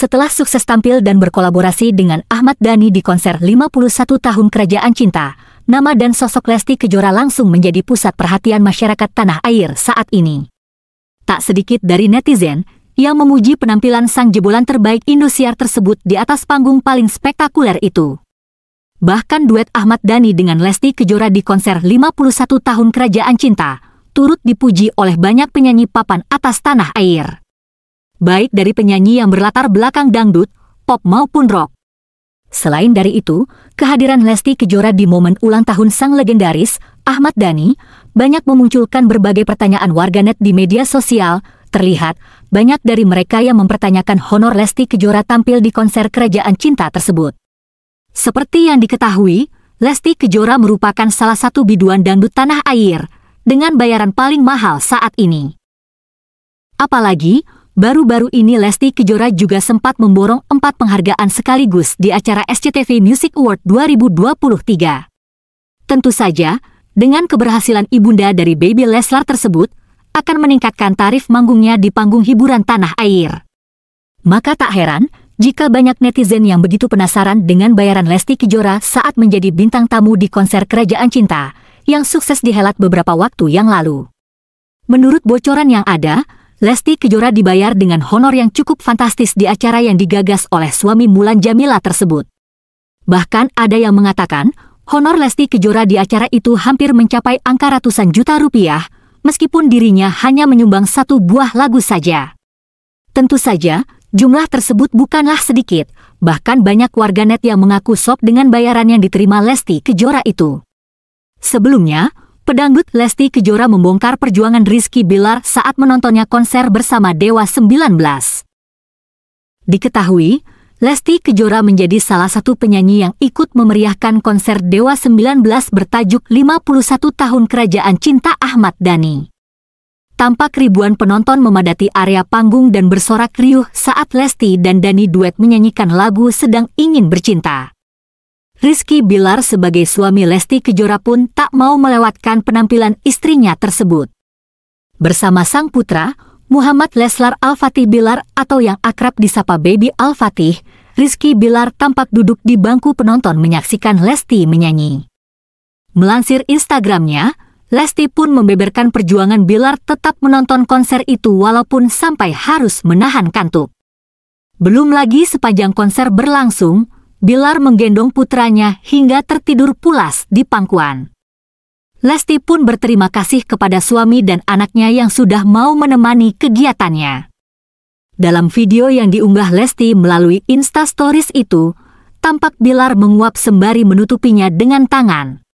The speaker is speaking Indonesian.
Setelah sukses tampil dan berkolaborasi dengan Ahmad Dhani di konser 51 tahun Kerajaan Cinta, nama dan sosok Lesti Kejora langsung menjadi pusat perhatian masyarakat tanah air saat ini. Tak sedikit dari netizen yang memuji penampilan sang jebolan terbaik Indosiar tersebut di atas panggung paling spektakuler itu. Bahkan duet Ahmad Dhani dengan Lesti Kejora di konser 51 tahun Kerajaan Cinta turut dipuji oleh banyak penyanyi papan atas tanah air baik dari penyanyi yang berlatar belakang dangdut, pop maupun rock. Selain dari itu, kehadiran Lesti Kejora di momen ulang tahun sang legendaris, Ahmad Dhani, banyak memunculkan berbagai pertanyaan warganet di media sosial, terlihat banyak dari mereka yang mempertanyakan honor Lesti Kejora tampil di konser Kerajaan Cinta tersebut. Seperti yang diketahui, Lesti Kejora merupakan salah satu biduan dangdut tanah air, dengan bayaran paling mahal saat ini. Apalagi, Baru-baru ini Lesti Kejora juga sempat memborong empat penghargaan sekaligus di acara SCTV Music Award 2023. Tentu saja, dengan keberhasilan ibunda dari Baby Leslar tersebut, akan meningkatkan tarif manggungnya di panggung hiburan tanah air. Maka tak heran, jika banyak netizen yang begitu penasaran dengan bayaran Lesti Kejora saat menjadi bintang tamu di konser Kerajaan Cinta, yang sukses dihelat beberapa waktu yang lalu. Menurut bocoran yang ada, Lesti Kejora dibayar dengan honor yang cukup fantastis di acara yang digagas oleh suami Mulan Jamila tersebut. Bahkan ada yang mengatakan, honor Lesti Kejora di acara itu hampir mencapai angka ratusan juta rupiah, meskipun dirinya hanya menyumbang satu buah lagu saja. Tentu saja, jumlah tersebut bukanlah sedikit, bahkan banyak warganet yang mengaku sok dengan bayaran yang diterima Lesti Kejora itu. Sebelumnya, Pedangdut Lesti Kejora membongkar perjuangan Rizky Bilar saat menontonnya konser bersama Dewa 19. Diketahui, Lesti Kejora menjadi salah satu penyanyi yang ikut memeriahkan konser Dewa 19 bertajuk 51 Tahun Kerajaan Cinta Ahmad Dhani. Tampak ribuan penonton memadati area panggung dan bersorak riuh saat Lesti dan Dani duet menyanyikan lagu Sedang Ingin Bercinta. Rizky Bilar sebagai suami Lesti Kejora pun tak mau melewatkan penampilan istrinya tersebut. Bersama sang putra, Muhammad Leslar Al-Fatih Bilar atau yang akrab disapa Baby Al-Fatih, Rizky Bilar tampak duduk di bangku penonton menyaksikan Lesti menyanyi. Melansir Instagramnya, Lesti pun membeberkan perjuangan Bilar tetap menonton konser itu walaupun sampai harus menahan kantuk. Belum lagi sepanjang konser berlangsung, Bilar menggendong putranya hingga tertidur pulas di pangkuan. Lesti pun berterima kasih kepada suami dan anaknya yang sudah mau menemani kegiatannya. Dalam video yang diunggah Lesti melalui Insta Stories itu, tampak Bilar menguap sembari menutupinya dengan tangan.